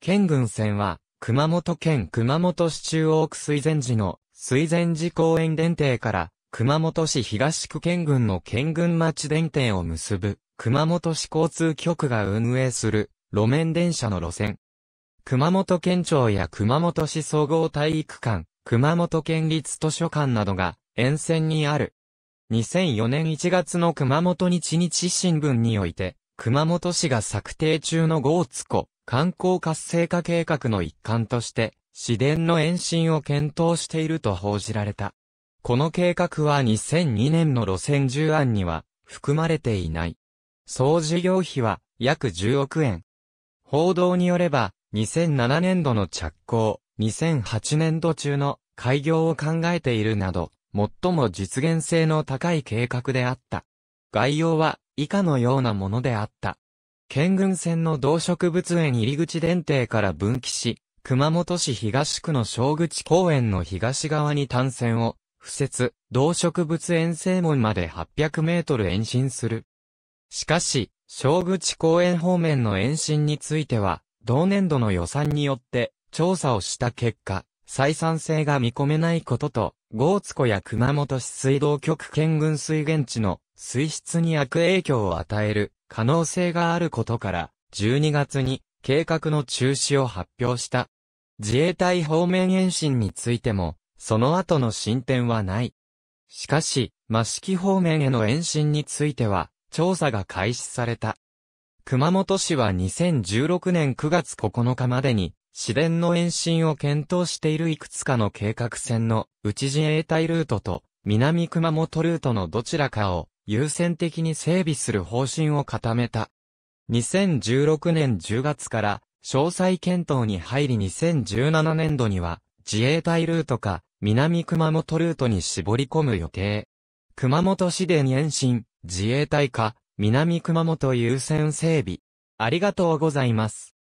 県軍線は、熊本県熊本市中央区水前寺の水前寺公園電停から熊本市東区県軍の県軍町電停を結ぶ熊本市交通局が運営する路面電車の路線。熊本県庁や熊本市総合体育館、熊本県立図書館などが沿線にある。2004年1月の熊本日日新聞において、熊本市が策定中の豪ー湖観光活性化計画の一環として、市電の延伸を検討していると報じられた。この計画は2002年の路線重案には含まれていない。総事業費は約10億円。報道によれば、2007年度の着工、2008年度中の開業を考えているなど、最も実現性の高い計画であった。概要は以下のようなものであった。県軍線の動植物園入口電停から分岐し、熊本市東区の小口公園の東側に単線を、敷設、動植物園正門まで800メートル延伸する。しかし、小口公園方面の延伸については、同年度の予算によって調査をした結果、採算性が見込めないことと、ゴーツ湖や熊本市水道局県軍水源地の水質に悪影響を与える可能性があることから、12月に計画の中止を発表した。自衛隊方面延伸についても、その後の進展はない。しかし、益城方面への延伸については、調査が開始された。熊本市は2016年9月9日までに、市電の延伸を検討しているいくつかの計画線の、内自衛隊ルートと、南熊本ルートのどちらかを、優先的に整備する方針を固めた。2016年10月から詳細検討に入り2017年度には自衛隊ルートか南熊本ルートに絞り込む予定。熊本市電延伸自衛隊か南熊本優先整備。ありがとうございます。